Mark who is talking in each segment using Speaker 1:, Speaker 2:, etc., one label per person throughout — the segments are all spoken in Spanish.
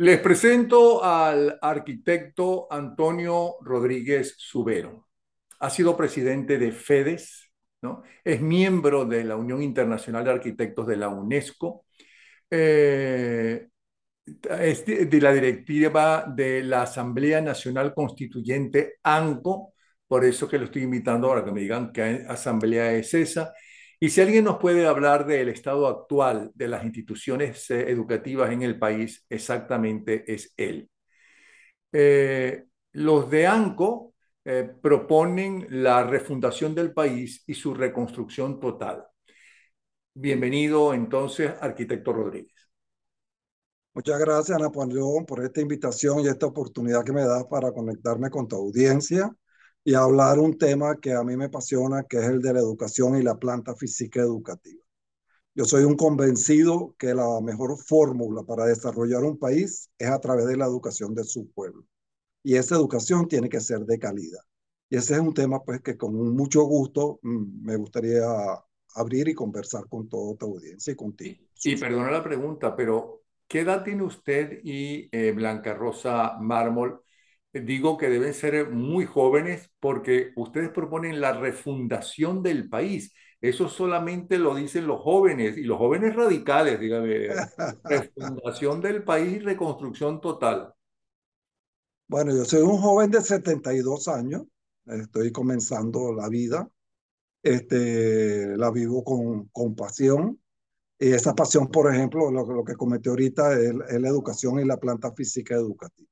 Speaker 1: Les presento al arquitecto Antonio Rodríguez Subero. Ha sido presidente de FEDES, es miembro de la Unión Internacional de Arquitectos de la UNESCO, eh, es de, de la directiva de la Asamblea Nacional Constituyente ANCO, por eso que lo estoy invitando ahora que me digan qué asamblea es esa, y si alguien nos puede hablar del estado actual de las instituciones eh, educativas en el país, exactamente es él. Eh, los de ANCO eh, proponen la refundación del país y su reconstrucción total. Bienvenido entonces, arquitecto Rodríguez.
Speaker 2: Muchas gracias, Ana Napoleón, por esta invitación y esta oportunidad que me da para conectarme con tu audiencia y hablar un tema que a mí me apasiona, que es el de la educación y la planta física educativa. Yo soy un convencido que la mejor fórmula para desarrollar un país es a través de la educación de su pueblo. Y esa educación tiene que ser de calidad. Y ese es un tema pues, que con mucho gusto mm, me gustaría abrir y conversar con toda tu audiencia y contigo.
Speaker 1: Y, perdona la pregunta, pero ¿qué edad tiene usted y eh, Blanca Rosa Mármol? digo que deben ser eh, muy jóvenes porque ustedes proponen la refundación del país. Eso solamente lo dicen los jóvenes y los jóvenes radicales, dígame, refundación del país y reconstrucción total.
Speaker 2: Bueno, yo soy un joven de 72 años, estoy comenzando la vida, este, la vivo con, con pasión. Y esa pasión, por ejemplo, lo, que cometí ahorita es la educación y la planta física educativa.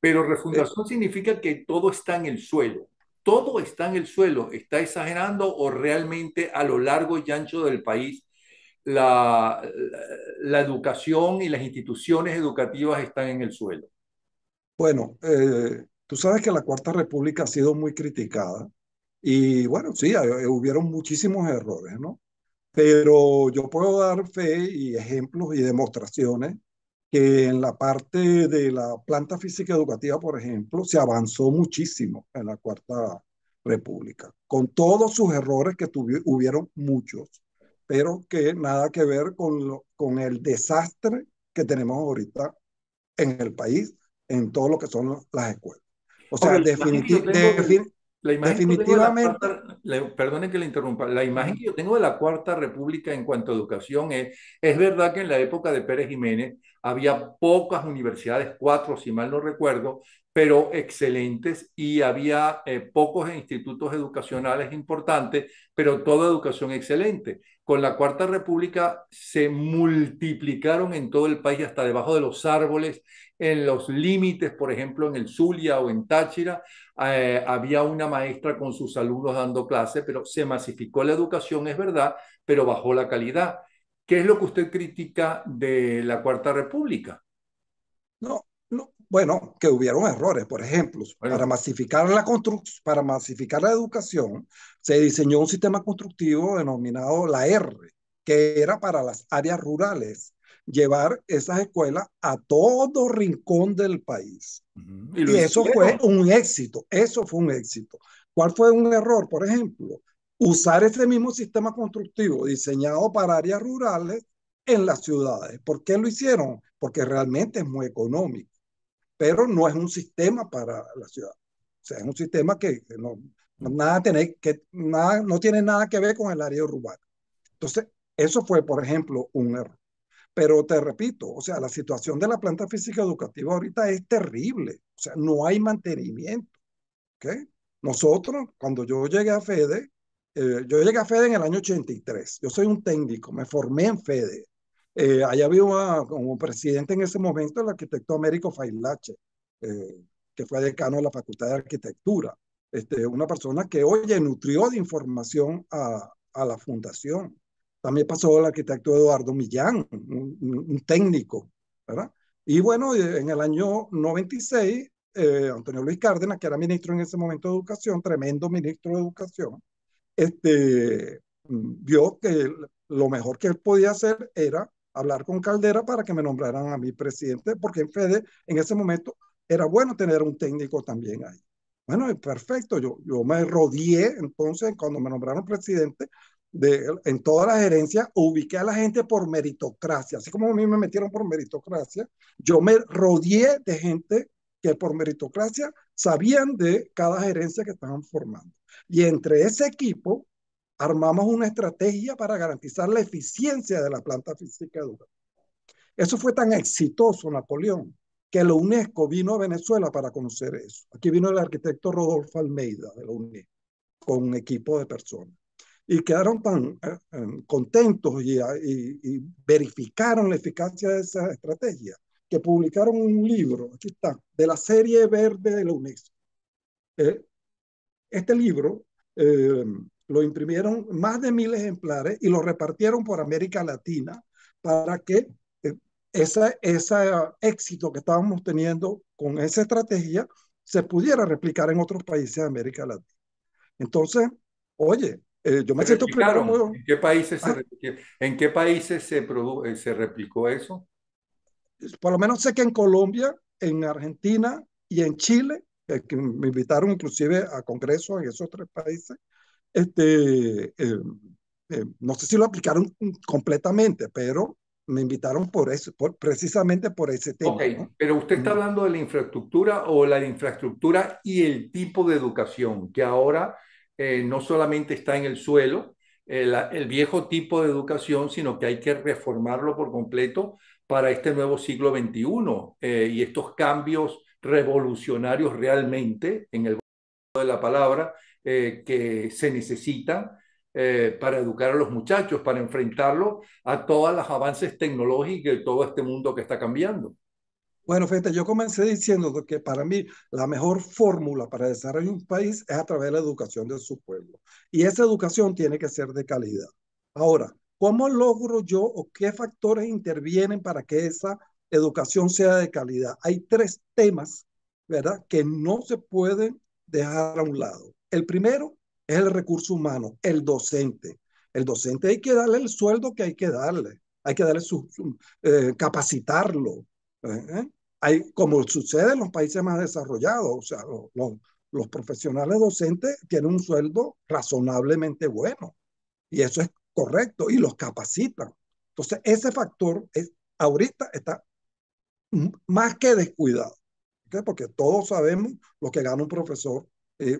Speaker 1: Pero refundación significa que todo está en el suelo. Todo está en el suelo. ¿Está exagerando o realmente a lo largo y ancho del país la, la, educación y las instituciones educativas están en el suelo?
Speaker 2: Bueno, eh, tú sabes que la Cuarta República ha sido muy criticada y bueno, sí, eh, hubieron muchísimos errores, ¿no? Pero yo puedo dar fe y ejemplos y demostraciones que en la parte de la planta física educativa, por ejemplo, se avanzó muchísimo en la Cuarta República, con todos sus errores que hubieron muchos, pero que nada que ver con, con el desastre que tenemos ahorita en el país, en todo lo que son las escuelas. O sea, definitivamente... La imagen Definitivamente.
Speaker 1: Que perdone que le interrumpa. La imagen que yo tengo de la Cuarta República en cuanto a educación es, es verdad que en la época de Pérez Jiménez había pocas universidades, cuatro si mal no recuerdo, pero excelentes y había eh, pocos institutos educacionales importantes, pero toda educación excelente. Con la Cuarta República se multiplicaron en todo el país, hasta debajo de los árboles, en los límites, por ejemplo, en el Zulia o en Táchira, eh, había una maestra con sus alumnos dando clase, pero se masificó la educación, es verdad, pero bajó la calidad. ¿Qué es lo que usted critica de la Cuarta República?
Speaker 2: No, no bueno, que hubieron errores, por ejemplo, para masificar la para masificar la educación, se diseñó un sistema constructivo denominado la R, que era para las áreas rurales llevar esas escuelas a todo rincón del país. Y, eso fue un éxito, eso fue un éxito. ¿Cuál fue un error? Por ejemplo, usar ese mismo sistema constructivo diseñado para áreas rurales en las ciudades. ¿Por qué lo hicieron? Porque realmente es muy económico, pero no es un sistema para la ciudad. O sea, es un sistema que no, mm. nada tiene, que, nada, no tiene nada que ver con el área urbana. Entonces, eso fue, por ejemplo, un error. Pero te repito, o sea, la situación de la planta física educativa ahorita es terrible. O sea, no hay mantenimiento. ¿okay? Nosotros, cuando yo llegué a FEDE, eh, yo llegué a FEDE en el año 83. Yo soy un técnico, me formé en FEDE. Eh, allá había como presidente en ese momento el arquitecto Américo Failache, eh, que fue decano de la Facultad de Arquitectura. Este, una persona que, oye, nutrió de información a, a la fundación. También pasó el arquitecto Eduardo Millán, un, técnico, ¿verdad? Y bueno, eh, en el año 96, eh, Antonio Luis Cárdenas, que era ministro en ese momento de Educación, tremendo ministro de Educación, este, mm, vio que lo mejor que él podía hacer era hablar con Caldera para que me nombraran a mi presidente, porque en FEDE en ese momento era bueno tener un técnico también ahí. Bueno, perfecto, yo, yo me rodeé entonces cuando me nombraron presidente en todas las gerencias, ubiqué a la gente por meritocracia. Así como a mí me metieron por meritocracia, yo me rodeé de gente que por meritocracia sabían de cada gerencia que estaban formando. Y entre ese equipo armamos una estrategia para garantizar la eficiencia de la planta física educativa. Eso fue tan exitoso, Napoleón, que la UNESCO vino a Venezuela para conocer eso. Aquí vino el arquitecto Rodolfo Almeida de la UNESCO con un equipo de personas y quedaron tan eh, em, contentos ah, y, verificaron la eficacia de esa estrategia que publicaron un libro, aquí está, de la serie verde de la UNESCO. Eh, este libro em, lo imprimieron más de mil ejemplares y lo repartieron por América Latina para que eh, ese éxito que estábamos teniendo con esa estrategia se pudiera replicar en otros países de América Latina. Entonces, oye, eh, yo me siento primero ¿En
Speaker 1: qué países, se, ah. ¿en qué países se, eh, se replicó eso?
Speaker 2: Por lo menos sé que en Colombia, en Argentina y en Chile, eh, que me invitaron inclusive a congresos en esos tres países, este, em, em, no sé si lo aplicaron completamente, pero me invitaron por eso, por, precisamente por ese tema. Okay,
Speaker 1: pero usted está hablando de la infraestructura o la infraestructura y el tipo de educación, que ahora no solamente está en el suelo, el, viejo tipo de educación, sino que hay que reformarlo por completo para este nuevo siglo XXI eh, y estos cambios revolucionarios realmente, en el de la palabra, eh, que se necesitan eh, para educar a los muchachos, para enfrentarlo a todos los avances tecnológicos y todo este mundo que está cambiando.
Speaker 2: Bueno, fíjate, yo comencé diciendo que para mí la mejor fórmula para desarrollar un país es a través de la educación de su pueblo. Y esa educación tiene que ser de calidad. Ahora, ¿cómo logro yo o qué factores intervienen para que esa educación sea de calidad? Hay tres temas, ¿verdad?, que no se pueden dejar a un lado. El primero es el recurso humano, el docente. El docente hay que darle el sueldo que hay que darle, hay que darle su, eh, capacitarlo, ¿eh? hay, como sucede en los países más desarrollados, o sea, los profesionales docentes tienen un sueldo razonablemente bueno y eso es correcto y los capacitan. Entonces, ese factor es, ahorita está más que descuidado, porque todos sabemos lo que gana un profesor. Eh,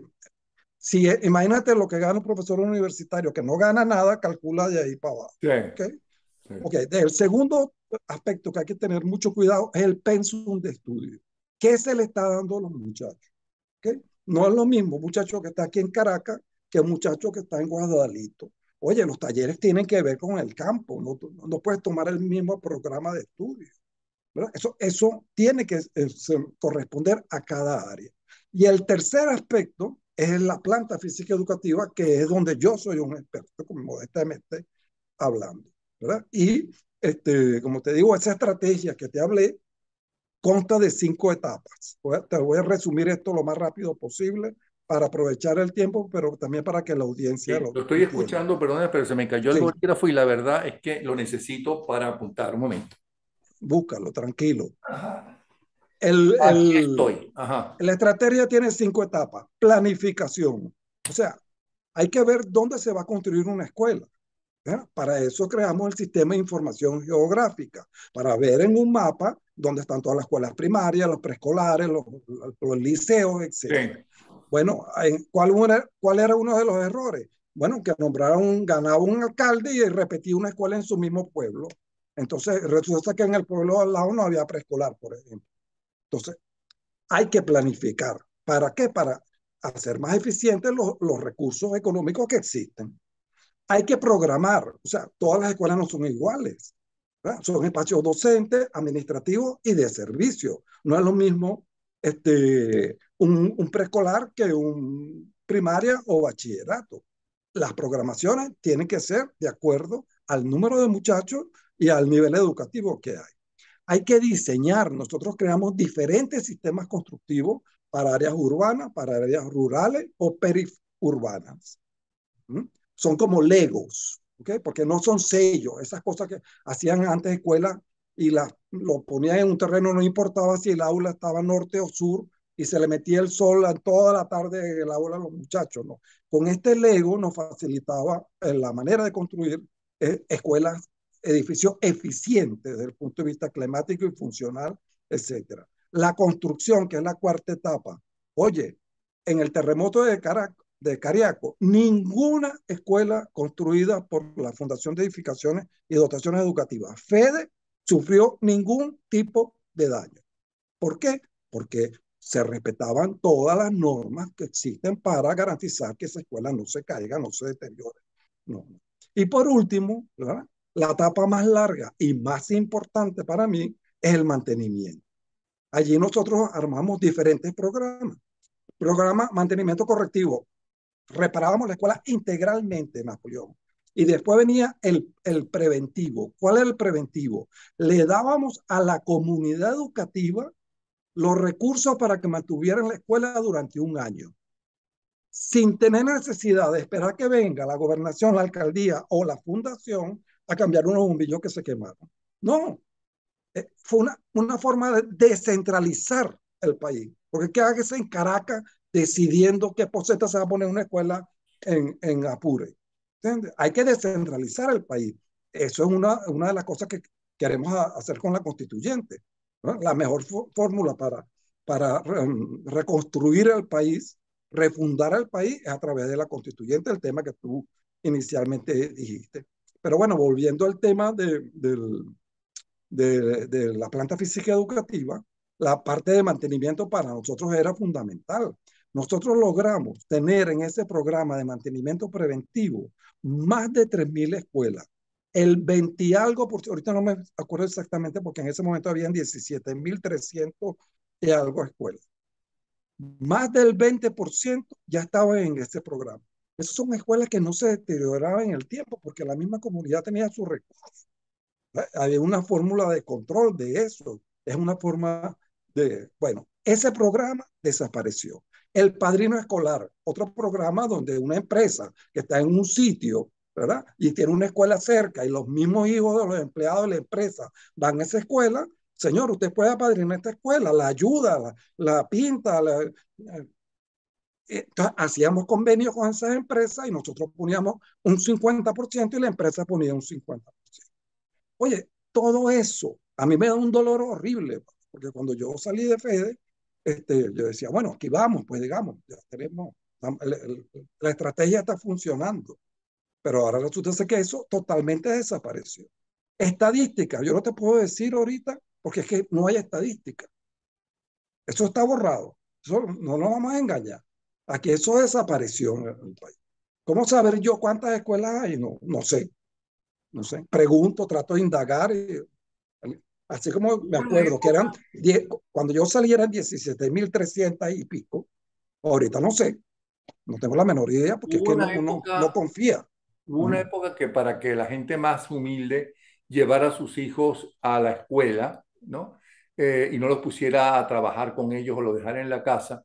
Speaker 2: si e, imagínate lo que gana un profesor universitario que no gana nada, calcula de ahí para abajo. ok ¿okay? Okay. El segundo aspecto que hay que tener mucho cuidado es el pensum de estudio. ¿Qué se le está dando a los muchachos? ¿Okay? No es lo mismo muchacho que está aquí en Caracas que muchacho que está en Guadalito. Oye, los talleres tienen que ver con el campo, no, no puedes tomar el mismo programa de estudio. Eso, eso tiene que eh, corresponder a cada área. Y el tercer aspecto es la planta física educativa, que es donde yo soy un experto, como modestamente hablando. ¿verdad? Y este, como te digo, esa estrategia que te hablé consta de cinco etapas. Te voy a resumir esto lo más rápido posible para aprovechar el tiempo, pero también para que la audiencia lo, lo estoy escuchando,
Speaker 1: perdón, pero se me cayó el sí. y la verdad es que lo necesito para apuntar.
Speaker 2: Un momento. Búscalo, tranquilo. El, el, estoy. La estrategia tiene cinco etapas. Planificación. O sea, hay que ver dónde se va a construir una escuela. ¿eh? Para eso creamos el sistema de información geográfica, para ver en un mapa dónde están todas las escuelas primarias, los preescolares, los, liceos, etc. Bueno, ¿cuál era, uno de los errores? Bueno, que nombraron, ganaba un alcalde y repetía una escuela en su mismo pueblo. Entonces, resulta que en el pueblo al lado no había preescolar, por ejemplo. Entonces, hay que planificar. ¿Para qué? Para hacer más eficientes los recursos económicos que existen. Hay que programar, o sea, todas las escuelas no son iguales. Son espacios docentes, administrativos y de servicio. No es lo mismo este, un, preescolar que un primaria o bachillerato. Las programaciones tienen que ser de acuerdo al número de muchachos y al nivel educativo que hay. Hay que diseñar, nosotros creamos diferentes sistemas constructivos para áreas urbanas, para áreas rurales o periurbanas. ¿Mm? son como legos, porque no son sellos, esas cosas que hacían antes escuela y las lo ponían en un terreno, no importaba si el aula estaba norte o sur, y se le metía el sol toda la tarde en el aula a los muchachos, ¿no? Con este Lego nos facilitaba eh, la manera de construir eh, escuelas, edificios eficientes desde el punto de vista climático y funcional, etc. La construcción, que es la cuarta etapa. Oye, en el terremoto de Caracas, de Cariaco, ninguna escuela construida por la Fundación de Edificaciones y Dotaciones Educativas, FEDE, sufrió ningún tipo de daño. ¿Por qué? Porque se respetaban todas las normas que existen para garantizar que esa escuela no se caiga, no se deteriore. No. Y por último, la etapa más larga y más importante para mí es el mantenimiento. Allí nosotros armamos diferentes programas. Programa mantenimiento correctivo, reparábamos la escuela integralmente, Napoleón. Y después venía el, preventivo. ¿Cuál era el preventivo? Le dábamos a la comunidad educativa los recursos para que mantuvieran la escuela durante un año, sin tener necesidad de esperar que venga la gobernación, la alcaldía o la fundación a cambiar unos bombillos que se quemaron. No, eh, fue una, una forma de descentralizar el país. Porque ¿qué haces en Caracas decidiendo qué poseta se va a poner una escuela en, en Apure. Hay que descentralizar el país. Eso es una, una de las cosas que queremos hacer con la constituyente. La mejor fórmula para, para em, reconstruir el país, refundar el país, es a través de la constituyente, el tema que tú inicialmente dijiste. Pero bueno, volviendo al tema del, de, de, la planta física educativa, la parte de mantenimiento para nosotros era fundamental. Nosotros logramos tener en ese programa de mantenimiento preventivo más de 3.000 escuelas. El 20 algo, por, ahorita no me acuerdo exactamente porque en ese momento habían 17.300 y algo escuelas. Más del 20% ya estaban en ese programa. Esas son escuelas que no se deterioraban en el tiempo porque la misma comunidad tenía sus recursos. Había una fórmula de control de eso. Es una forma de, bueno, ese programa desapareció. El Padrino Escolar, otro programa donde una empresa que está en un sitio, ¿verdad? Y tiene una escuela cerca y los mismos hijos de los empleados de la empresa van a esa escuela. Señor, usted puede apadrinar esta escuela, la ayuda, la, pinta, eh". hacíamos convenios con esas empresas y nosotros poníamos un 50% y la empresa ponía un 50%. Oye, todo eso a mí me da un dolor horrible, porque cuando yo salí de Fede, este, yo decía, bueno, aquí vamos, pues digamos, tenemos, la, estrategia está funcionando, pero ahora resulta que eso totalmente desapareció. Estadística, yo no te puedo decir ahorita porque es que no hay estadística. Eso está borrado, no nos vamos a engañar. Aquí eso desapareció ¿Cómo saber yo cuántas escuelas hay? No, no sé. No sé. Pregunto, trato de indagar, y así como me acuerdo que eran, diez, cuando yo salí eran 17.300 y pico, ahorita no sé, no tengo la menor idea porque es que uno, no
Speaker 1: confía. Hubo una época que para que la gente más humilde llevara a sus hijos a la escuela, ¿no? Eh, y no los pusiera a trabajar con ellos o los dejara en la casa,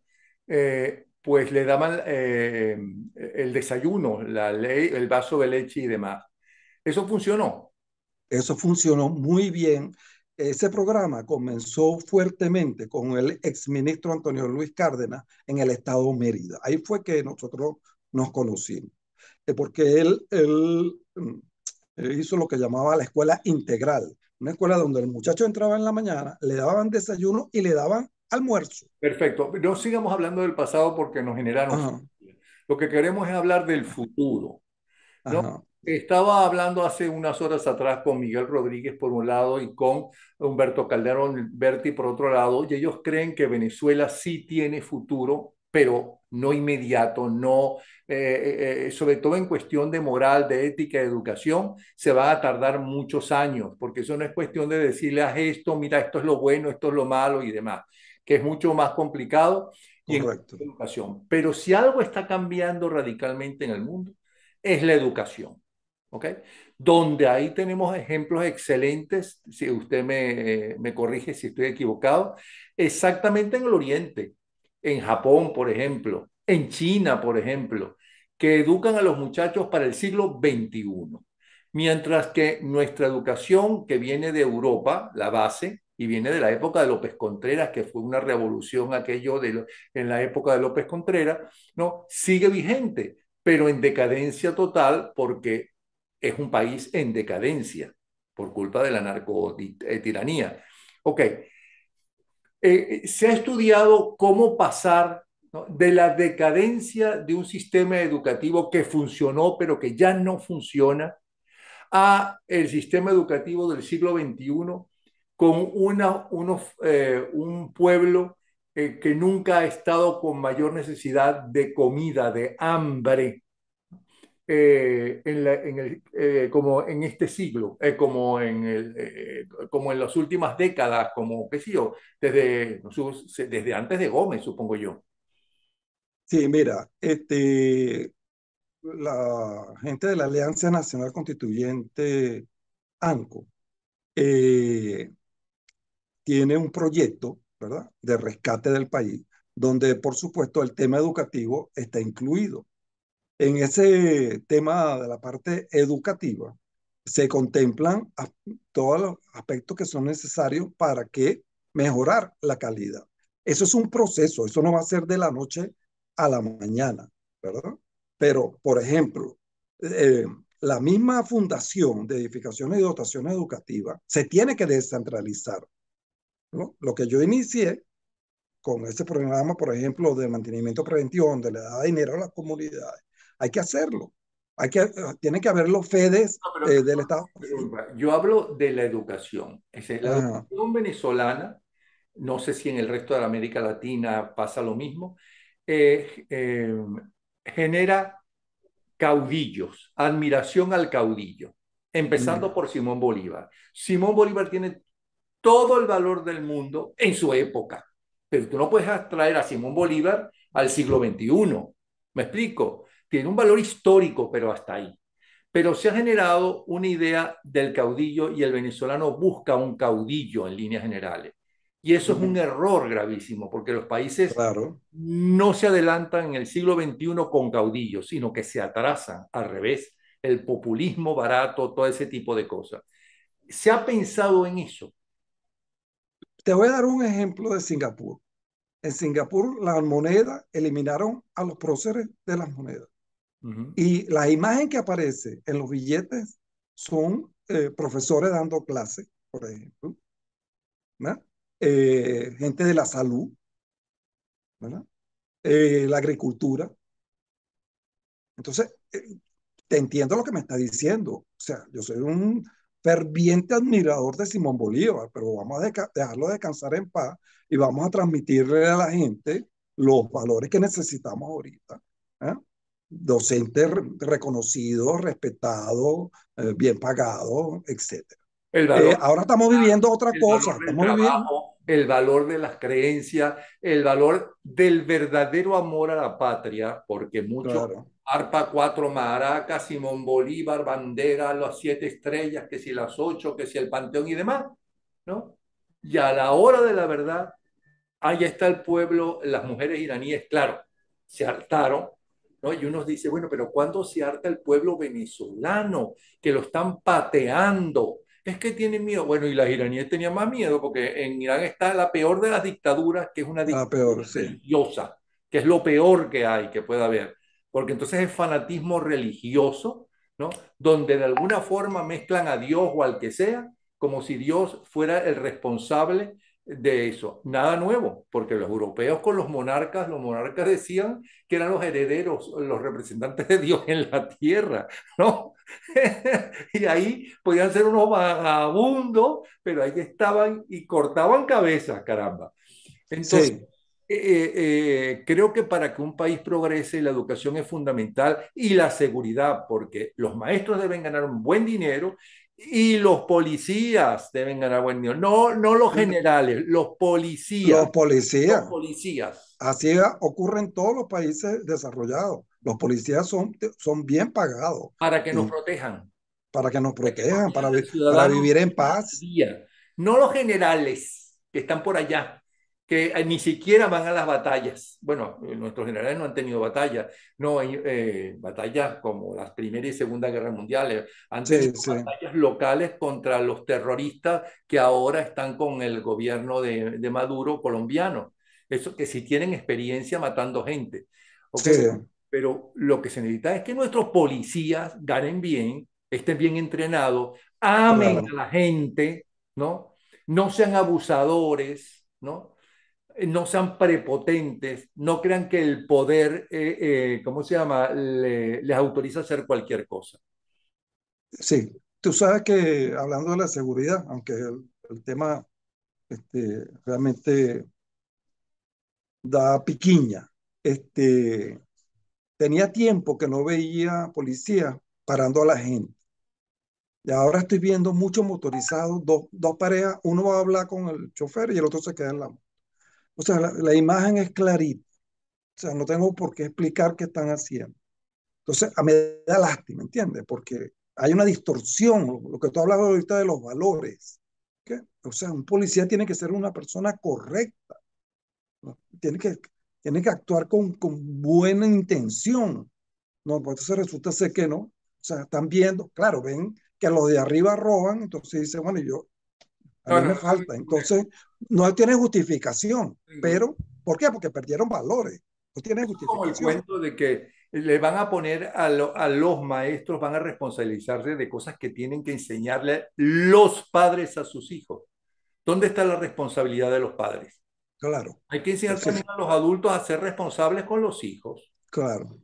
Speaker 1: eh, pues le daban eh, el desayuno, la ley, el vaso de leche y demás.
Speaker 2: Eso funcionó. Eso funcionó muy bien ese programa comenzó fuertemente con el exministro Antonio Luis Cárdenas en el estado Mérida. Ahí fue que nosotros nos conocimos, eh, porque mm, él, hizo lo que llamaba la escuela integral, una escuela donde el muchacho entraba en la mañana, le daban desayuno y le daban almuerzo. Perfecto,
Speaker 1: no sigamos hablando del pasado porque nos generaron... Lo que queremos es hablar del futuro. Estaba hablando hace unas horas atrás con Miguel Rodríguez por un lado y con Humberto Calderón Berti por otro lado, y ellos creen que Venezuela sí tiene futuro, pero no inmediato, no, eh, eh, eh, sobre todo en cuestión de moral, de ética, de educación, se va a tardar muchos años, porque eso no es cuestión de decirle a esto, mira, esto es lo bueno, esto es lo malo y demás, que es mucho más complicado y educación. Pero si algo está cambiando radicalmente en el mundo, es la educación. Donde ahí tenemos ejemplos excelentes, si usted me, corrige si estoy equivocado, exactamente en el Oriente, en Japón, por ejemplo, en China, por ejemplo, que educan a los muchachos para el siglo XXI. Mientras que nuestra educación que viene de Europa, la base, y viene de la época de López Contreras, que fue una revolución aquello de, en la época de López Contreras, ¿no? sigue vigente, pero en decadencia total porque es un país en decadencia por culpa de la narcotiranía. Ok, eh, eh, se ha estudiado cómo pasar de la decadencia de un sistema educativo que funcionó pero que ya no funciona a el sistema educativo del siglo XXI con una, eh, un pueblo que nunca ha estado con mayor necesidad de comida, de hambre, eh, en el, eh, como en este siglo, eh, como, en el, como en las últimas décadas, como desde, desde antes de Gómez,
Speaker 2: supongo yo. Sí, mira, este, la gente de la Alianza Nacional Constituyente, ANCO, tiene un proyecto, ¿verdad?, de rescate del país, donde por supuesto el tema educativo está incluido en ese tema de la parte educativa, se contemplan todos los aspectos que son necesarios para que mejorar la calidad. Eso es un proceso, eso no va a ser de la noche a la mañana, ¿verdad? Pero, por ejemplo, eh, la misma fundación de edificaciones y dotaciones educativas se tiene que descentralizar. Lo que yo inicié con ese programa, por ejemplo, de mantenimiento preventivo, donde le daba dinero a las comunidades, hay que hacerlo. Hay que, tiene que los FEDES eh, del Estado.
Speaker 1: Yo hablo de la educación. la educación venezolana, no sé si en el resto de América Latina pasa lo mismo, eh, eh, genera caudillos, admiración al caudillo, empezando mm. por Simón Bolívar. Simón Bolívar tiene todo el valor del mundo en su época, pero tú no puedes atraer a Simón Bolívar al siglo XXI. ¿Me explico? tiene un valor histórico, pero hasta ahí. Pero se ha generado una idea del caudillo y el venezolano busca un caudillo en líneas generales. Y eso es un error gravísimo, porque los países no se adelantan en el siglo XXI con caudillos, sino que se atrasan al revés, el populismo barato, todo ese tipo de cosas. ¿Se ha pensado en
Speaker 2: eso? Te voy a dar un ejemplo de Singapur. En Singapur, la moneda eliminaron a los próceres de las monedas. Y la imagen que aparece en los billetes son eh, profesores dando clases, por ejemplo, eh, gente de la salud, ¿verdad? Eh, la agricultura. Entonces, te entiendo lo que me está diciendo. O sea, yo soy un ferviente admirador de Simón Bolívar, pero vamos a dejarlo descansar en paz y vamos a transmitirle a la gente los valores que necesitamos ahorita. ¿eh? docente reconocido, respetado, eh, bien pagado, etc. Eh, ahora estamos viviendo otra cosa.
Speaker 1: El valor de las creencias, el valor del verdadero amor a la patria, porque muchos arpa cuatro Maraca, Simón Bolívar, bandera, las siete estrellas, que si las ocho, que si el panteón y demás, ¿no? Y a la hora de la verdad, allá está el pueblo, las mujeres iraníes, claro, se hartaron ¿no? Y uno dice, bueno, pero ¿cuándo se harta el pueblo venezolano que lo están pateando? Es que tienen miedo. Bueno, y las iraníes tenían más miedo porque en Irán está la peor de las dictaduras, que es una dictadura religiosa, que es lo peor que hay, que pueda haber. Porque entonces es fanatismo religioso, ¿no? Donde de alguna forma mezclan a Dios o al que sea, como si Dios fuera el responsable de eso. Nada nuevo, porque los europeos con los monarcas, los monarcas decían que eran los herederos, los representantes de Dios en la tierra, ¿no? y ahí podían ser unos vagabundos, pero ahí estaban y cortaban cabezas, caramba. Entonces, eh, eh, eh, creo que para que un país progrese, la educación es fundamental y la seguridad, porque los maestros deben ganar un buen dinero y los policías deben ganar buen dinero. No, no los generales, los policías.
Speaker 2: Los policías.
Speaker 1: policías.
Speaker 2: Así ocurre en todos los países desarrollados. Los policías son, son bien pagados.
Speaker 1: Para que nos protejan.
Speaker 2: Para que nos protejan, para vivir en paz.
Speaker 1: No los generales que están por allá que eh, ni siquiera van a las batallas. Bueno, eh, nuestros generales no han tenido batallas, no hay eh, batallas como las Primera y Segunda Guerra Mundiales, han tenido batallas locales contra los terroristas que ahora están con el gobierno de, Maduro colombiano. Eso que si tienen experiencia matando gente. Pero lo que se necesita es que nuestros policías ganen bien, estén bien entrenados, amen a la gente, ¿no? No sean abusadores, ¿no? no sean prepotentes, no crean que el poder, eh, eh, ¿cómo se llama?, les autoriza a hacer cualquier cosa.
Speaker 2: Sí, tú sabes que hablando de la seguridad, aunque el, tema este, realmente da piquiña, este, tenía tiempo que no veía policía parando a la gente. Y ahora estoy viendo muchos motorizados, dos, dos parejas, uno va a hablar con el chofer y el otro se queda en la o sea, la, imagen es clarita. O sea, no tengo por qué explicar qué están haciendo. Entonces, a mí da lástima, ¿entiendes? Porque hay una distorsión, lo, que tú hablabas ahorita de los valores. O sea, un policía tiene que ser una persona correcta. Tiene, que, tiene que actuar con, con buena intención. No, pues entonces resulta ser que no. O sea, están viendo, claro, ven que los de arriba roban, entonces dice, bueno, yo, a mí me falta. Entonces, no tiene justificación. Pero, ¿por qué? Porque perdieron valores. No tiene justificación. el cuento
Speaker 1: de que le van a poner a, los maestros, van a responsabilizarse de cosas que tienen que enseñarle los padres a sus hijos. ¿Dónde está la responsabilidad de los padres? Claro. Hay que enseñar también a los adultos a ser responsables con los hijos.
Speaker 2: Claro.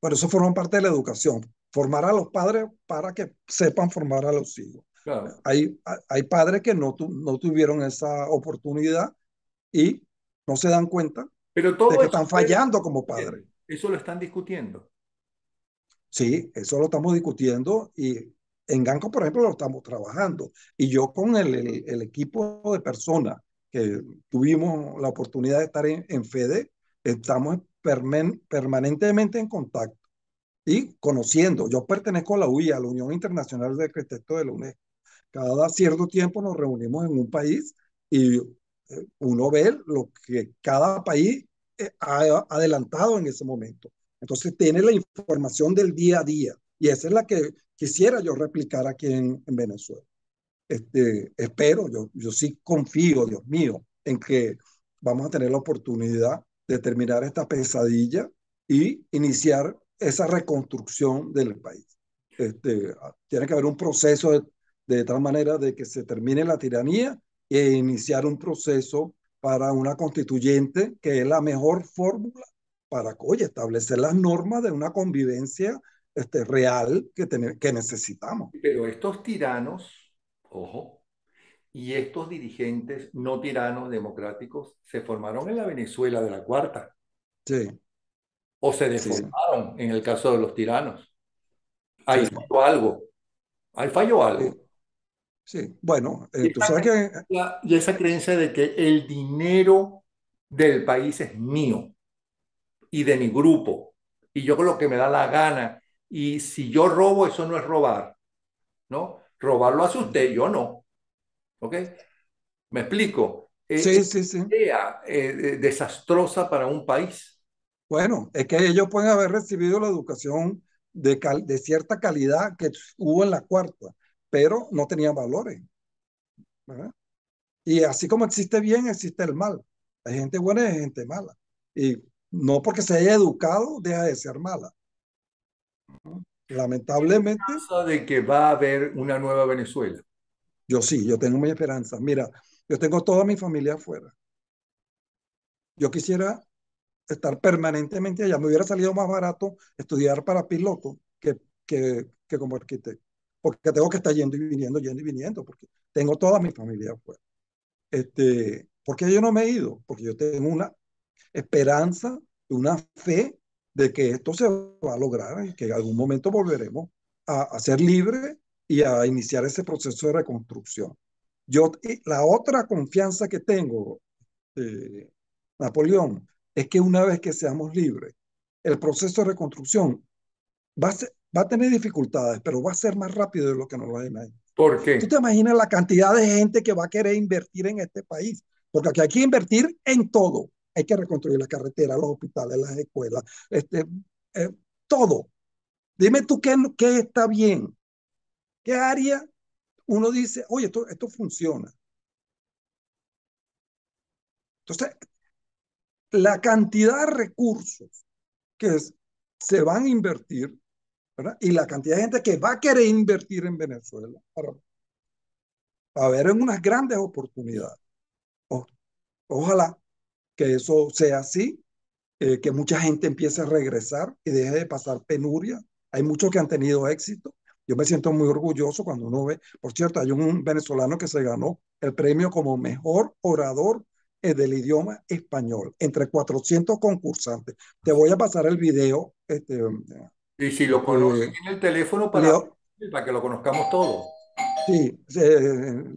Speaker 2: Por eso forman parte de la educación. Formar a los padres para que sepan formar a los hijos. Hay, hay padres que no, no tuvieron esa oportunidad y no se dan cuenta de que están fallando como eh, padres.
Speaker 1: Eso lo están discutiendo.
Speaker 2: Sí, eso lo estamos discutiendo y en Ganco, por ejemplo, lo estamos trabajando. Y yo con el, el, equipo de personas que tuvimos la oportunidad de estar en, FEDE, estamos permanentemente en contacto y conociendo. Yo pertenezco a la UIA, a la Unión Internacional de Arquitectos de la UNESCO. Cada cierto tiempo nos reunimos en un país y eh, uno ve lo que cada país eh, ha adelantado en ese momento. Entonces tiene la información del día a día y esa es la que quisiera yo replicar aquí en, Venezuela. Este, espero, yo, yo sí confío, Dios mío, en que vamos a tener la oportunidad de terminar esta pesadilla y iniciar esa reconstrucción del país. Este, ah, tiene que haber un proceso de de tal manera de que se termine la tiranía e iniciar un proceso para una constituyente que es la mejor fórmula para establecer las normas de una convivencia este, real que, que necesitamos.
Speaker 1: Pero estos tiranos, ojo, y estos dirigentes no tiranos democráticos se formaron en la Venezuela de la Cuarta. Sí. O se deformaron en el caso de los tiranos. Ahí falló algo. Ahí falló algo. Sí, bueno, eh, tú sabes que... Y esa creencia de que el dinero del país es mío y de mi grupo, y yo con lo que me da la gana, y si yo robo, eso no es robar, ¿no? Robarlo hace usted, yo no. ¿Ok? ¿Me explico? Es eh, sí, sí, sí. Idea, eh, desastrosa para un
Speaker 2: país. Bueno, es que ellos pueden haber recibido la educación de cierta calidad que hubo en la cuarta pero no tenía valores. Y así como existe bien, existe el mal. Hay gente buena y hay gente mala. Y no porque se haya educado, deja de ser mala. Lamentablemente.
Speaker 1: de que va a haber una nueva Venezuela?
Speaker 2: Yo sí, yo tengo mi esperanza. Mira, yo tengo toda mi familia afuera. Yo quisiera estar permanentemente allá. Me hubiera salido más barato estudiar para piloto que, que, que como arquitecto porque tengo que estar yendo y viniendo, yendo y viniendo, porque tengo toda mi familia afuera. Este, ¿Por qué yo no me he ido? Porque yo tengo una esperanza, una fe de que esto se va a lograr y que en algún momento volveremos a, ser libres y a iniciar ese proceso de reconstrucción. Yo, la otra confianza que tengo, eh, Napoleón, es que una vez que seamos libres, el proceso de reconstrucción va a ser, va a tener dificultades, pero va a ser más rápido de lo que nos lo imaginamos.
Speaker 1: ¿Por qué? Tú te
Speaker 2: imaginas la cantidad de gente que va a querer invertir en este país, porque aquí hay que invertir en todo. Hay que reconstruir la carretera, los hospitales, las escuelas, este, eh, todo. Dime tú qué, está bien, qué área uno dice, oye, esto, esto funciona. Entonces, la cantidad de recursos que se van a invertir y la cantidad de gente que va a querer invertir en Venezuela para, ver en unas grandes oportunidades. ojalá que eso sea así, eh, que mucha gente empiece a regresar y deje de pasar penuria. Hay muchos que han tenido éxito. Yo me siento muy orgulloso cuando uno ve, por cierto, hay un venezolano que se ganó el premio como mejor orador eh, del idioma español, entre 400 concursantes. Te voy a pasar el video, este,
Speaker 1: y si lo conoce eh, en el teléfono para, que lo conozcamos
Speaker 2: todos. Sí,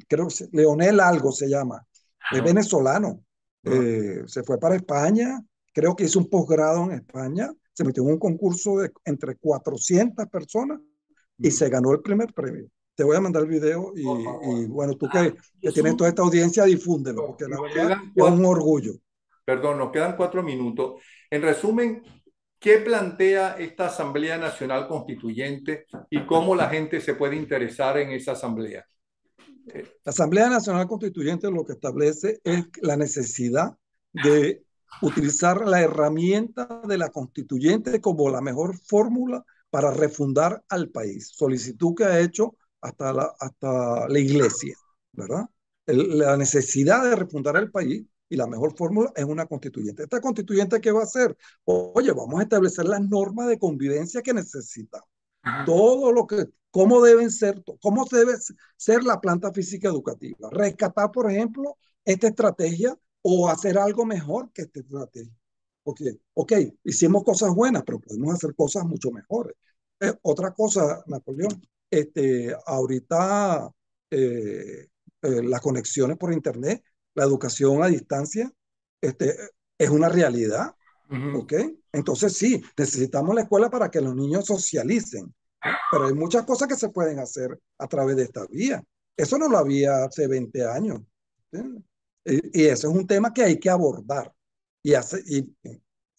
Speaker 2: creo que Leonel algo se llama, ah, es venezolano. Ah. Eh, se fue para España, creo que hizo un posgrado en España, se metió en un concurso de entre 400 personas y mm. se ganó el primer premio. Te voy a mandar el video y, bueno, tú ah, que, tienes toda esta audiencia, difúndelo, porque la es un orgullo.
Speaker 1: Perdón, nos quedan cuatro minutos. En resumen, ¿Qué plantea esta Asamblea Nacional Constituyente y cómo la gente se puede interesar en esa asamblea?
Speaker 2: La Asamblea Nacional Constituyente lo que establece es la necesidad de utilizar la herramienta de la constituyente como la mejor fórmula para refundar al país. Solicitud que ha hecho hasta la, hasta la iglesia, ¿verdad? la necesidad de refundar al país y la mejor fórmula es una constituyente. ¿Esta constituyente qué va a hacer? Oye, vamos a establecer las normas de convivencia que necesitamos. Todo lo que, cómo deben ser, cómo debe ser la planta física educativa. Rescatar, por ejemplo, esta estrategia o hacer algo mejor que esta estrategia. Porque, ok, hicimos cosas buenas, pero podemos hacer cosas mucho mejores. Eh, otra cosa, Napoleón, este, ahorita eh, eh, las conexiones por Internet la educación a distancia este, es una realidad, Entonces sí, necesitamos la escuela para que los niños socialicen, pero hay muchas cosas que se pueden hacer a través de esta vía. Eso no lo había hace 20 años. Y, eso es un tema que hay que abordar y, hace,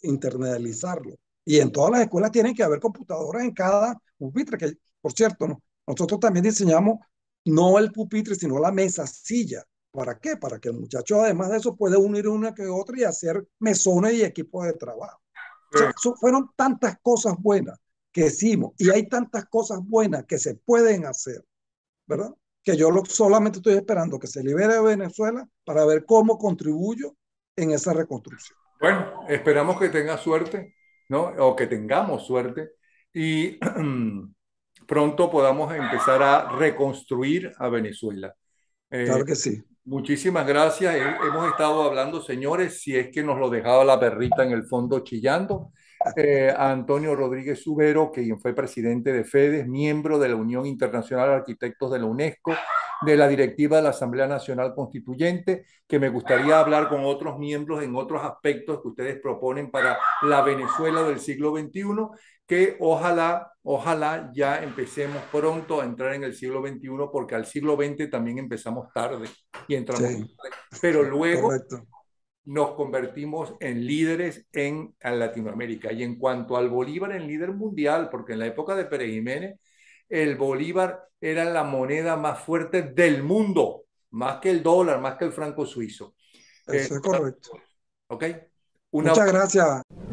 Speaker 2: internalizarlo. Y en todas las escuelas tienen que haber computadoras en cada pupitre, que por cierto, nosotros también diseñamos no el pupitre, sino la mesa silla ¿Para qué? Para que el muchacho, además de eso, pueda unir una que otra y hacer mesones y equipos de trabajo. eso fueron tantas cosas buenas que hicimos y hay tantas cosas buenas que se pueden hacer, ¿verdad? Que yo solamente estoy esperando que se libere Venezuela para ver cómo contribuyo en esa reconstrucción.
Speaker 1: Bueno, esperamos que tenga suerte, ¿no? O que tengamos suerte y pronto podamos empezar a reconstruir a Venezuela. Eh, claro que sí. Muchísimas gracias. Hemos estado hablando, señores, si es que nos lo dejaba la perrita en el fondo chillando. Eh, Antonio Rodríguez Subero, quien fue presidente de FEDES, miembro de la Unión Internacional de Arquitectos de la UNESCO, de la directiva de la Asamblea Nacional Constituyente, que me gustaría hablar con otros miembros en otros aspectos que ustedes proponen para la Venezuela del siglo XXI que ojalá, ojalá ya empecemos pronto a entrar en el siglo XXI, porque al siglo XX también empezamos tarde y entramos tarde. Pero luego nos convertimos en líderes en, Latinoamérica. Y en cuanto al Bolívar, en líder mundial, porque en la época de Pérez Jiménez, el Bolívar era la moneda más fuerte del mundo, más que el dólar, más que el franco suizo.
Speaker 2: Eso es correcto. ¿Ok? Muchas gracias.